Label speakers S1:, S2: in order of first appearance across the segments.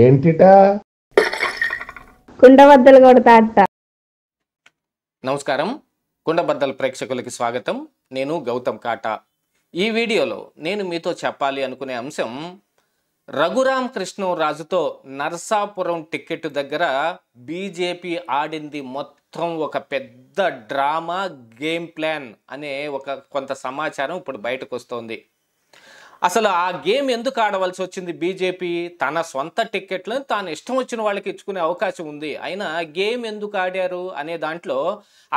S1: ఏంటిటా కుండబద్దలు నమస్కారం కుండబద్దల ప్రేక్షకులకి స్వాగతం నేను గౌతమ్ కాటా ఈ వీడియోలో నేను మీతో చెప్పాలి అనుకునే అంశం రఘురామ్ కృష్ణరాజుతో నర్సాపురం టికెట్ దగ్గర బీజేపీ ఆడింది మొత్తం ఒక పెద్ద డ్రామా గేమ్ ప్లాన్ అనే ఒక కొంత సమాచారం ఇప్పుడు బయటకు వస్తోంది అసలు ఆ గేమ్ ఎందుకు ఆడవలసి వచ్చింది బీజేపీ తన సొంత టిక్కెట్లను తాను ఇష్టం వచ్చిన వాళ్ళకి ఇచ్చుకునే అవకాశం ఉంది అయినా గేమ్ ఎందుకు ఆడారు అనే దాంట్లో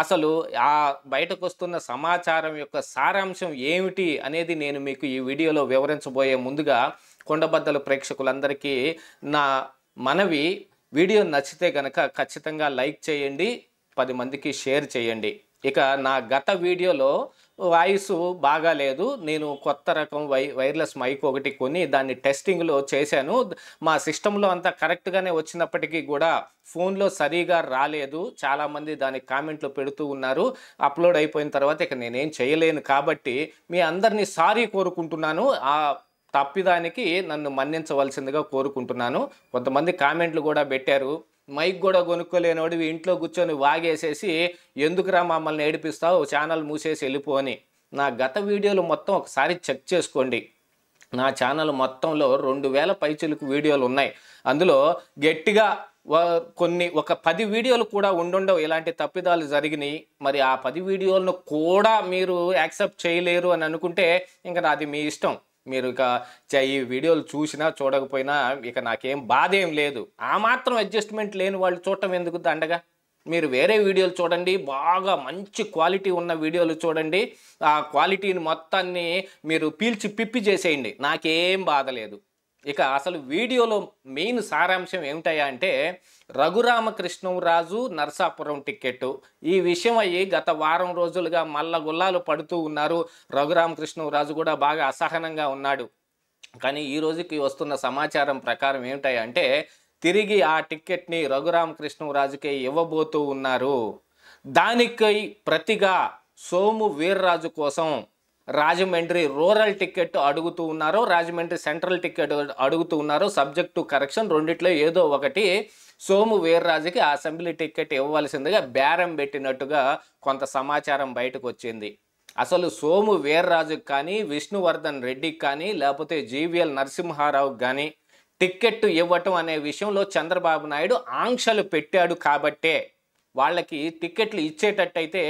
S1: అసలు ఆ బయటకు వస్తున్న సమాచారం యొక్క సారాంశం ఏమిటి అనేది నేను మీకు ఈ వీడియోలో వివరించబోయే ముందుగా కొండబద్దల ప్రేక్షకులందరికీ నా మనవి వీడియో నచ్చితే గనక ఖచ్చితంగా లైక్ చేయండి పది మందికి షేర్ చేయండి ఇక నా గత వీడియోలో వాయిస్ బాగాలేదు నేను కొత్త రకం వై వైర్లెస్ మైక్ ఒకటి కొని దాన్ని టెస్టింగ్లో చేశాను మా సిస్టంలో అంతా కరెక్ట్గానే వచ్చినప్పటికీ కూడా ఫోన్లో సరిగా రాలేదు చాలామంది దానికి కామెంట్లు పెడుతూ ఉన్నారు అప్లోడ్ అయిపోయిన తర్వాత ఇక నేనేం చేయలేను కాబట్టి మీ అందరినీ సారీ కోరుకుంటున్నాను ఆ తప్పిదానికి నన్ను మన్నించవలసిందిగా కోరుకుంటున్నాను కొంతమంది కామెంట్లు కూడా పెట్టారు మైక్ కూడా కొనుక్కోలేనివాడు ఇంట్లో కూర్చొని వాగేసేసి ఎందుకురా మమ్మల్ని ఏడిపిస్తావు ఛానల్ మూసేసి వెళ్ళిపో అని నా గత వీడియోలు మొత్తం ఒకసారి చెక్ చేసుకోండి నా ఛానల్ మొత్తంలో రెండు వేల పైచులకు వీడియోలు ఉన్నాయి అందులో గట్టిగా కొన్ని ఒక పది వీడియోలు కూడా ఉండుండవు ఇలాంటి తప్పిదాలు జరిగినాయి మరి ఆ పది వీడియోలను కూడా మీరు యాక్సెప్ట్ చేయలేరు అని అనుకుంటే ఇంకా అది మీ ఇష్టం మీరు ఇక ఈ వీడియోలు చూసినా చూడకపోయినా ఇక నాకేం బాధ ఏం లేదు ఆ మాత్రం అడ్జస్ట్మెంట్ లేని వాళ్ళు చూడటం ఎందుకు దండగా మీరు వేరే వీడియోలు చూడండి బాగా మంచి క్వాలిటీ ఉన్న వీడియోలు చూడండి ఆ క్వాలిటీని మొత్తాన్ని మీరు పీల్చి పిప్పి చేసేయండి నాకేం బాధ లేదు ఇక అసలు వీడియోలో మెయిన్ సారాంశం ఏమిటయా అంటే రాజు నర్సాపురం టిక్కెట్టు ఈ విషయం అయ్యి గత వారం రోజులుగా మల్ల గుల్లాలు పడుతూ ఉన్నారు రాజు కూడా బాగా అసహనంగా ఉన్నాడు కానీ ఈ రోజుకి వస్తున్న సమాచారం ప్రకారం ఏమిటాయి అంటే తిరిగి ఆ టిక్కెట్ని రఘురామకృష్ణరాజుకే ఇవ్వబోతూ ఉన్నారు దానికై ప్రతిగా సోము వీర్రాజు కోసం రాజమండ్రి రూరల్ టికెట్ అడుగుతూ ఉన్నారో రాజమండ్రి సెంట్రల్ టికెట్ అడుగుతూ ఉన్నారో సబ్జెక్టు కరెక్షన్ రెండిట్లో ఏదో ఒకటి సోము వీర్రాజుకి ఆ అసెంబ్లీ టికెట్ ఇవ్వవలసిందిగా బేరం పెట్టినట్టుగా కొంత సమాచారం బయటకు వచ్చింది అసలు సోము వీర్రాజుకి కానీ విష్ణువర్ధన్ రెడ్డికి కానీ లేకపోతే జీవీఎల్ నరసింహారావుకి కానీ టిక్కెట్ ఇవ్వటం అనే విషయంలో చంద్రబాబు నాయుడు ఆంక్షలు పెట్టాడు కాబట్టే వాళ్ళకి టికెట్లు ఇచ్చేటట్టయితే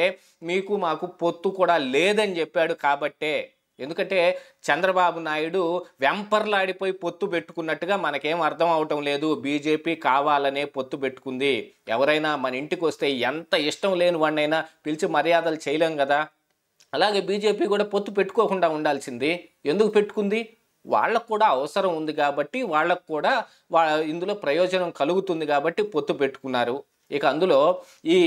S1: మీకు మాకు పొత్తు కూడా లేదని చెప్పాడు కాబట్టే ఎందుకంటే చంద్రబాబు నాయుడు వెంపర్లాడిపోయి పొత్తు పెట్టుకున్నట్టుగా మనకేం అర్థం అవటం లేదు బీజేపీ కావాలనే పొత్తు పెట్టుకుంది ఎవరైనా మన ఇంటికి వస్తే ఎంత ఇష్టం లేని వాడినైనా పిలిచి మర్యాదలు చేయలేం కదా అలాగే బీజేపీ కూడా పొత్తు పెట్టుకోకుండా ఉండాల్సింది ఎందుకు పెట్టుకుంది వాళ్ళకు కూడా అవసరం ఉంది కాబట్టి వాళ్ళకు కూడా వా ఇందులో ప్రయోజనం కలుగుతుంది కాబట్టి పొత్తు పెట్టుకున్నారు ఇక అందులో ఈ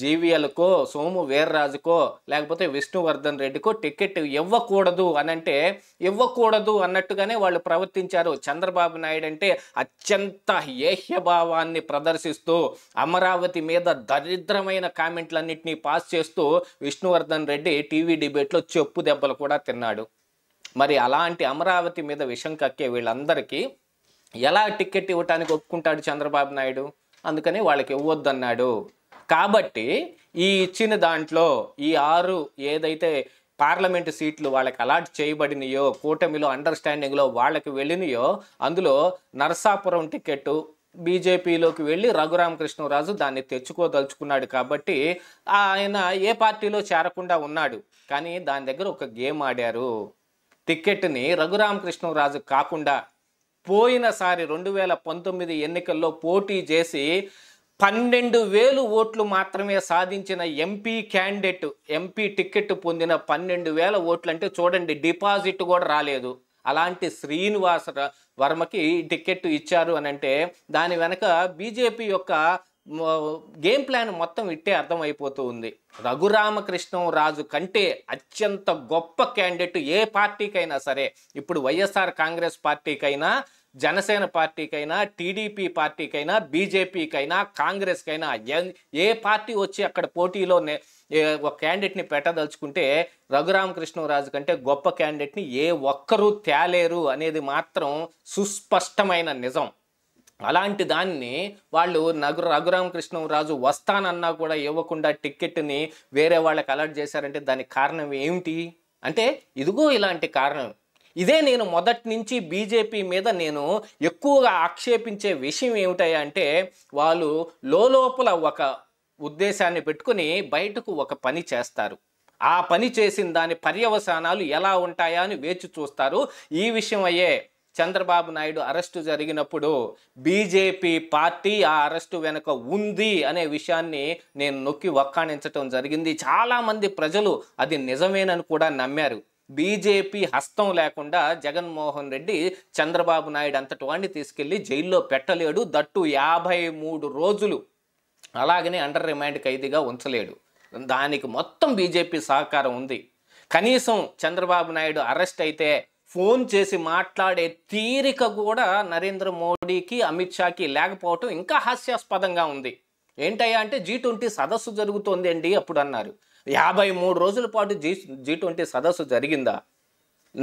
S1: జీవీఎల్కో సోము వీర్రాజుకో లేకపోతే విష్ణువర్ధన్ రెడ్డికో టికెట్ ఇవ్వకూడదు అని అంటే ఇవ్వకూడదు అన్నట్టుగానే వాళ్ళు ప్రవర్తించారు చంద్రబాబు నాయుడు అంటే అత్యంత ఏహ్యభావాన్ని ప్రదర్శిస్తూ అమరావతి మీద దరిద్రమైన కామెంట్లన్నింటినీ పాస్ చేస్తూ విష్ణువర్ధన్ రెడ్డి టీవీ డిబేట్లో చెప్పు దెబ్బలు కూడా తిన్నాడు మరి అలాంటి అమరావతి మీద విషం కక్కే వీళ్ళందరికీ ఎలా టికెట్ ఇవ్వటానికి ఒప్పుకుంటాడు చంద్రబాబు నాయుడు అందుకని వాళ్ళకి ఇవ్వద్దన్నాడు కాబట్టి ఈ ఇచ్చిన దాంట్లో ఈ ఆరు ఏదైతే పార్లమెంటు సీట్లు వాళ్ళకి అలాట్ చేయబడినయో కూటమిలో అండర్స్టాండింగ్లో వాళ్ళకి వెళ్ళినయో అందులో నరసాపురం టికెట్ బీజేపీలోకి వెళ్ళి రఘురామకృష్ణరాజు దాన్ని తెచ్చుకోదలుచుకున్నాడు కాబట్టి ఆయన ఏ పార్టీలో చేరకుండా ఉన్నాడు కానీ దాని దగ్గర ఒక గేమ్ ఆడారు టిక్కెట్ని రఘురామకృష్ణరాజు కాకుండా పోయినసారి రెండు వేల పంతొమ్మిది ఎన్నికల్లో పోటీ చేసి పన్నెండు వేలు ఓట్లు మాత్రమే సాధించిన ఎంపీ క్యాండిడేట్ ఎంపీ టికెట్ పొందిన పన్నెండు వేల ఓట్లు అంటే చూడండి డిపాజిట్ కూడా రాలేదు అలాంటి శ్రీనివాస వర్మకి టికెట్ ఇచ్చారు అని అంటే దాని వెనక బీజేపీ యొక్క గేమ్ ప్లాన్ మొత్తం ఇట్టే అర్థమైపోతూ ఉంది రఘురామకృష్ణం రాజు కంటే అత్యంత గొప్ప క్యాండిడేట్ ఏ పార్టీకైనా సరే ఇప్పుడు వైఎస్ఆర్ కాంగ్రెస్ పార్టీకైనా జనసేన పార్టీకైనా టీడీపీ పార్టీకైనా బీజేపీకైనా కాంగ్రెస్కైనా ఏ పార్టీ వచ్చి అక్కడ పోటీలో ఒక క్యాండిడేట్ని పెట్టదలుచుకుంటే రఘురామకృష్ణం రాజు కంటే గొప్ప క్యాండిడేట్ని ఏ ఒక్కరూ తేలేరు అనేది మాత్రం సుస్పష్టమైన నిజం అలాంటి దాన్ని వాళ్ళు నగు రఘురామకృష్ణరాజు వస్తానన్నా కూడా ఇవ్వకుండా టిక్కెట్ని వేరే వాళ్ళకి అలర్ట్ చేశారంటే దానికి కారణం ఏమిటి అంటే ఇదిగో ఇలాంటి కారణం ఇదే నేను మొదటి నుంచి బీజేపీ మీద నేను ఎక్కువగా ఆక్షేపించే విషయం ఏమిటాయి అంటే వాళ్ళు లోపల ఒక ఉద్దేశాన్ని పెట్టుకుని బయటకు ఒక పని చేస్తారు ఆ పని చేసిన దాని పర్యవసానాలు ఎలా ఉంటాయా అని వేచి చూస్తారు ఈ విషయం అయ్యే చంద్రబాబు నాయుడు అరెస్టు జరిగినప్పుడు బీజేపీ పార్టీ ఆ అరెస్టు వెనుక ఉంది అనే విషయాన్ని నేను నొక్కి వక్కాణించటం జరిగింది చాలామంది ప్రజలు అది నిజమేనని కూడా నమ్మారు బీజేపీ హస్తం లేకుండా జగన్మోహన్ రెడ్డి చంద్రబాబు నాయుడు అంతటి వాడిని తీసుకెళ్లి జైల్లో పెట్టలేడు దట్టు యాభై మూడు రోజులు అలాగనే అండర్ రిమాండ్ ఖైదీగా ఉంచలేడు దానికి మొత్తం బీజేపీ సహకారం ఉంది కనీసం చంద్రబాబు నాయుడు అరెస్ట్ అయితే ఫోన్ చేసి మాట్లాడే తీరిక కూడా నరేంద్ర మోడీకి అమిత్ షాకి లేకపోవటం ఇంకా హాస్యాస్పదంగా ఉంది ఏంటయ్యా అంటే జీ ట్వంటీ సదస్సు జరుగుతోంది అండి అప్పుడు అన్నారు యాభై మూడు రోజుల పాటు జీ జీ ట్వంటీ సదస్సు జరిగిందా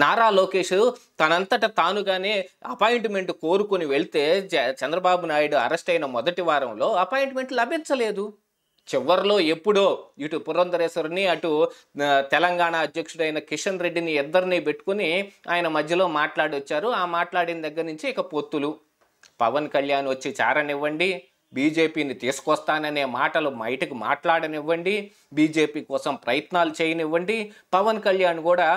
S1: నారా లోకేష్ తనంతట తానుగానే అపాయింట్మెంట్ కోరుకుని వెళ్తే చంద్రబాబు నాయుడు అరెస్ట్ అయిన మొదటి వారంలో అపాయింట్మెంట్ లభించలేదు చివరిలో ఎప్పుడో ఇటు పురంధరేశ్వరిని అటు తెలంగాణ అధ్యక్షుడైన కిషన్ రెడ్డిని ఇద్దరిని పెట్టుకుని ఆయన మధ్యలో మాట్లాడి వచ్చారు ఆ మాట్లాడిన దగ్గర నుంచి ఇక పొత్తులు పవన్ కళ్యాణ్ వచ్చి చారనివ్వండి బీజేపీని తీసుకొస్తాననే మాటలు బయటకు మాట్లాడనివ్వండి బీజేపీ కోసం ప్రయత్నాలు చేయనివ్వండి పవన్ కళ్యాణ్ కూడా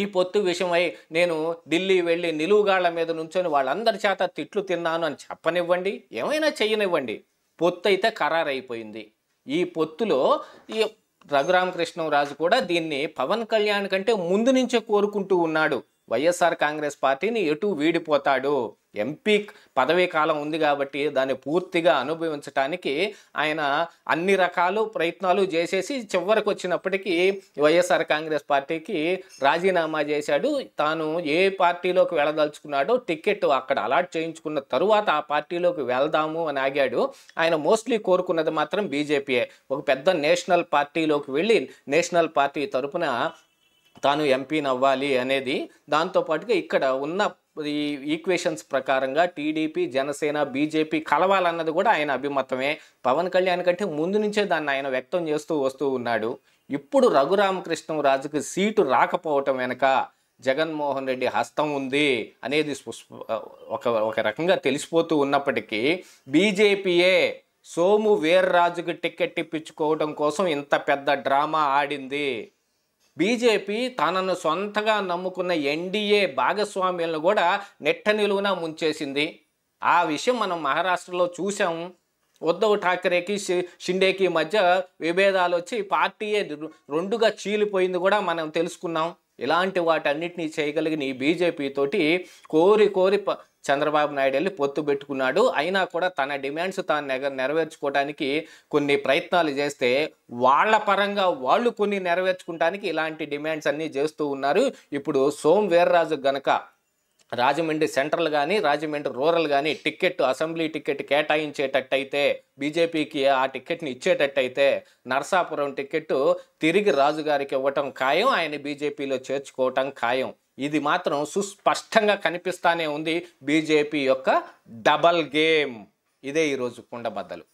S1: ఈ పొత్తు విషయమై నేను ఢిల్లీ వెళ్ళి నిలువుగాళ్ల మీద నుంచొని వాళ్ళందరి చేత తిట్లు తిన్నాను అని చెప్పనివ్వండి ఏమైనా చేయనివ్వండి పొత్తు అయితే ఖరారైపోయింది ఈ పొత్తులో ఈ రఘురామకృష్ణరాజు కూడా దీన్ని పవన్ కళ్యాణ్ కంటే ముందు నుంచే కోరుకుంటూ ఉన్నాడు వైఎస్ఆర్ కాంగ్రెస్ పార్టీని ఎటు వీడిపోతాడు ఎంపీ పదవీ కాలం ఉంది కాబట్టి దాన్ని పూర్తిగా అనుభవించడానికి ఆయన అన్ని రకాలు ప్రయత్నాలు చేసేసి చివరికి వచ్చినప్పటికీ వైఎస్ఆర్ కాంగ్రెస్ పార్టీకి రాజీనామా చేశాడు తాను ఏ పార్టీలోకి వెళ్ళదలుచుకున్నాడో టికెట్ అక్కడ అలాట్ చేయించుకున్న తరువాత ఆ పార్టీలోకి వెళ్దాము అని ఆగాడు ఆయన మోస్ట్లీ కోరుకున్నది మాత్రం బీజేపీయే ఒక పెద్ద నేషనల్ పార్టీలోకి వెళ్ళి నేషనల్ పార్టీ తరపున తాను ఎంపీని అవ్వాలి అనేది దాంతోపాటుగా ఇక్కడ ఉన్న ఈ ఈక్వేషన్స్ ప్రకారంగా టీడీపీ జనసేన బీజేపీ కలవాలన్నది కూడా ఆయన అభిమతమే పవన్ కళ్యాణ్ కంటే ముందు నుంచే దాన్ని ఆయన వ్యక్తం చేస్తూ వస్తూ ఉన్నాడు ఇప్పుడు రఘురామకృష్ణరాజుకి సీటు రాకపోవటం వెనక జగన్మోహన్ రెడ్డి హస్తం ఉంది అనేది ఒక ఒక రకంగా తెలిసిపోతూ ఉన్నప్పటికీ బీజేపీయే సోము వీర్రాజుకి టికెట్ ఇప్పించుకోవడం కోసం ఇంత పెద్ద డ్రామా ఆడింది బీజేపీ తనను సొంతగా నమ్ముకున్న ఎన్డీఏ భాగస్వామ్యాలను కూడా నెట్ట నిలువున ముంచేసింది ఆ విషయం మనం మహారాష్ట్రలో చూసాం ఉద్ధవ్ ఠాకరేకి షిండేకి మధ్య విభేదాలు వచ్చి పార్టీయే రెండుగా చీలిపోయింది కూడా మనం తెలుసుకున్నాం ఇలాంటి వాటన్నిటినీ చేయగలిగిన ఈ బీజేపీ తోటి కోరి కోరి చంద్రబాబు నాయుడు వెళ్ళి పొత్తు పెట్టుకున్నాడు అయినా కూడా తన డిమాండ్స్ తాను నెగ నెరవేర్చుకోవడానికి కొన్ని ప్రయత్నాలు చేస్తే వాళ్ళ పరంగా వాళ్ళు కొన్ని నెరవేర్చుకుంటానికి ఇలాంటి డిమాండ్స్ అన్నీ చేస్తూ ఉన్నారు ఇప్పుడు సోమ్ వీర్రాజు గనక రాజమండ్రి సెంట్రల్ కానీ రాజమండ్రి రూరల్ కానీ టిక్కెట్ అసెంబ్లీ టికెట్ కేటాయించేటట్టయితే బీజేపీకి ఆ టికెట్ని ఇచ్చేటట్టయితే నర్సాపురం టికెట్ తిరిగి రాజుగారికి ఇవ్వటం ఖాయం ఆయన బీజేపీలో చేర్చుకోవటం ఖాయం ఇది మాత్రం సుస్పష్టంగా కనిపిస్తానే ఉంది బీజేపీ యొక్క డబల్ గేమ్ ఇదే ఈరోజు కుండబద్దలు